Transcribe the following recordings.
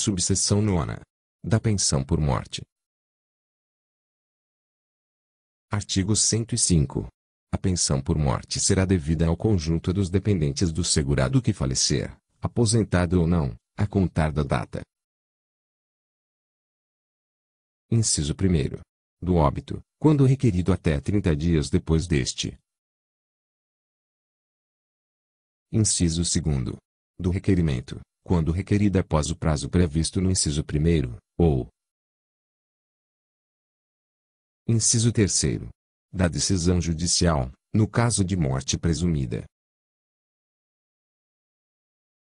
Subseção nona. Da pensão por morte. Artigo 105. A pensão por morte será devida ao conjunto dos dependentes do segurado que falecer, aposentado ou não, a contar da data. Inciso 1. Do óbito, quando requerido até 30 dias depois deste. Inciso 2. Do requerimento, quando requerida após o prazo previsto no inciso 1 ou inciso 3 da decisão judicial, no caso de morte presumida.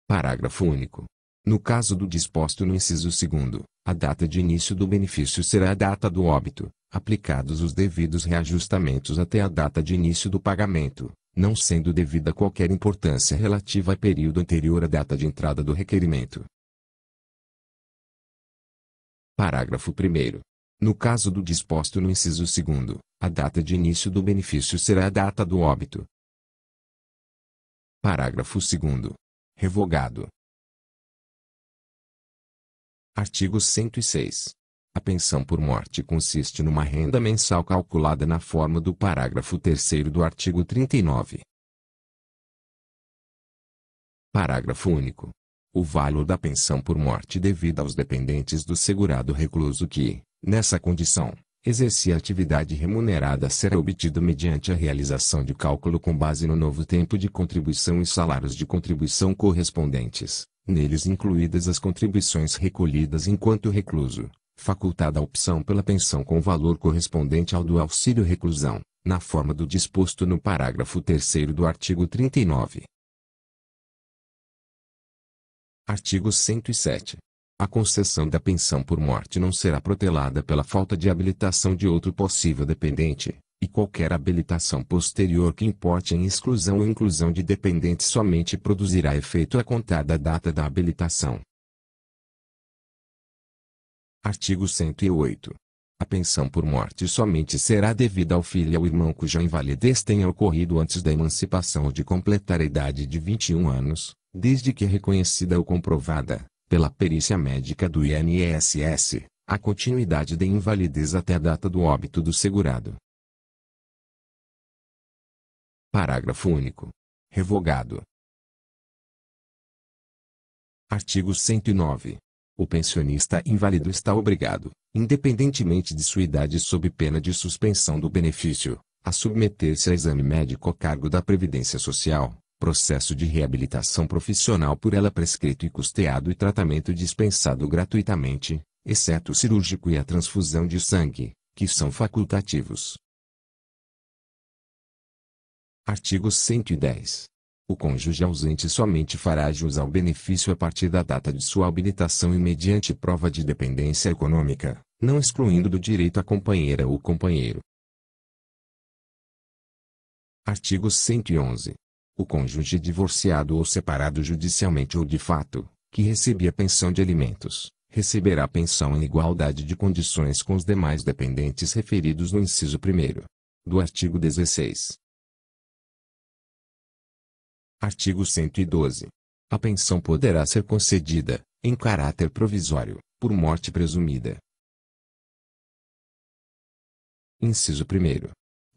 Parágrafo único. No caso do disposto no inciso 2, a data de início do benefício será a data do óbito, aplicados os devidos reajustamentos até a data de início do pagamento, não sendo devida qualquer importância relativa a período anterior à data de entrada do requerimento. Parágrafo 1. No caso do disposto no inciso 2, a data de início do benefício será a data do óbito. Parágrafo 2. Revogado. Artigo 106. A pensão por morte consiste numa renda mensal calculada na forma do parágrafo 3 do artigo 39. Parágrafo único. O valor da pensão por morte devida aos dependentes do segurado recluso que, nessa condição, exercia atividade remunerada será obtido mediante a realização de cálculo com base no novo tempo de contribuição e salários de contribuição correspondentes, neles incluídas as contribuições recolhidas enquanto recluso, facultada a opção pela pensão com valor correspondente ao do auxílio-reclusão, na forma do disposto no parágrafo 3 do artigo 39. Artigo 107. A concessão da pensão por morte não será protelada pela falta de habilitação de outro possível dependente, e qualquer habilitação posterior que importe em exclusão ou inclusão de dependente somente produzirá efeito a contar da data da habilitação, Artigo 108. A pensão por morte somente será devida ao filho e ao irmão cuja invalidez tenha ocorrido antes da emancipação ou de completar a idade de 21 anos, desde que reconhecida ou comprovada, pela perícia médica do INSS, a continuidade da invalidez até a data do óbito do segurado. Parágrafo único. Revogado. Artigo 109 o pensionista inválido está obrigado, independentemente de sua idade sob pena de suspensão do benefício, a submeter-se a exame médico a cargo da Previdência Social, processo de reabilitação profissional por ela prescrito e custeado e tratamento dispensado gratuitamente, exceto o cirúrgico e a transfusão de sangue, que são facultativos. Artigo 110. O cônjuge ausente somente fará jus ao benefício a partir da data de sua habilitação e mediante prova de dependência econômica, não excluindo do direito a companheira ou companheiro. Artigo 111. O cônjuge divorciado ou separado judicialmente ou de fato, que recebia pensão de alimentos, receberá pensão em igualdade de condições com os demais dependentes referidos no inciso 1 do artigo 16. Artigo 112. A pensão poderá ser concedida, em caráter provisório, por morte presumida. Inciso 1.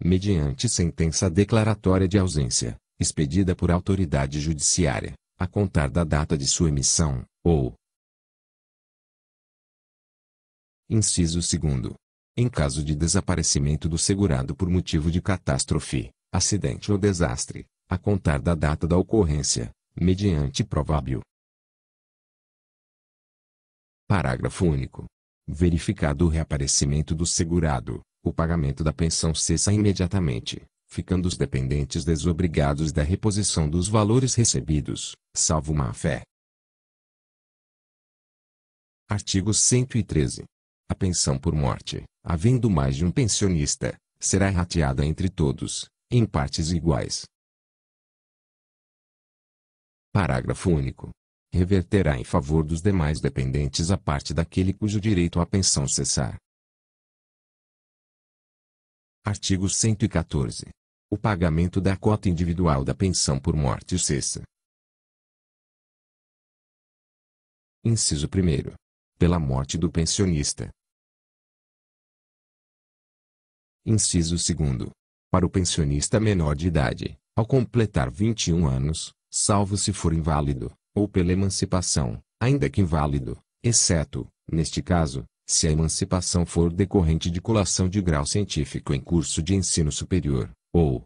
Mediante sentença declaratória de ausência, expedida por autoridade judiciária, a contar da data de sua emissão, ou. Inciso 2. Em caso de desaparecimento do segurado por motivo de catástrofe, acidente ou desastre, a contar da data da ocorrência, mediante provável. Parágrafo único. Verificado o reaparecimento do segurado, o pagamento da pensão cessa imediatamente, ficando os dependentes desobrigados da reposição dos valores recebidos, salvo má-fé. Artigo 113. A pensão por morte, havendo mais de um pensionista, será rateada entre todos, em partes iguais, Parágrafo único. Reverterá em favor dos demais dependentes a parte daquele cujo direito à pensão cessar. Artigo 114. O pagamento da cota individual da pensão por morte cessa. Inciso 1. Pela morte do pensionista. Inciso 2. Para o pensionista menor de idade, ao completar 21 anos, salvo se for inválido, ou pela emancipação, ainda que inválido, exceto, neste caso, se a emancipação for decorrente de colação de grau científico em curso de ensino superior, ou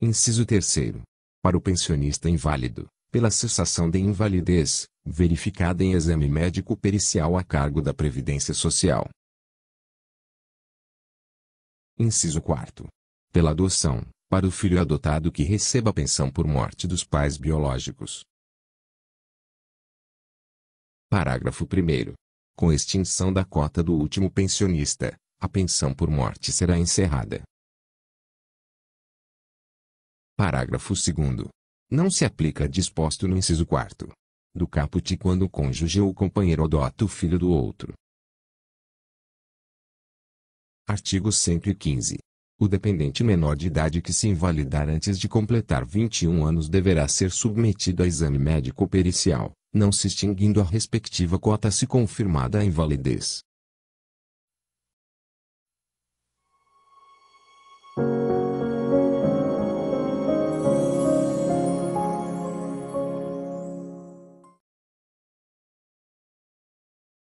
Inciso 3 Para o pensionista inválido, pela cessação de invalidez, verificada em exame médico pericial a cargo da Previdência Social. Inciso 4 Pela adoção, para o filho adotado que receba pensão por morte dos pais biológicos. Parágrafo 1. Com extinção da cota do último pensionista, a pensão por morte será encerrada. Parágrafo 2. Não se aplica disposto no inciso 4 do caput quando o cônjuge ou o companheiro adota o filho do outro. Artigo 115. O dependente menor de idade que se invalidar antes de completar 21 anos deverá ser submetido a exame médico pericial, não se extinguindo a respectiva cota se confirmada a invalidez.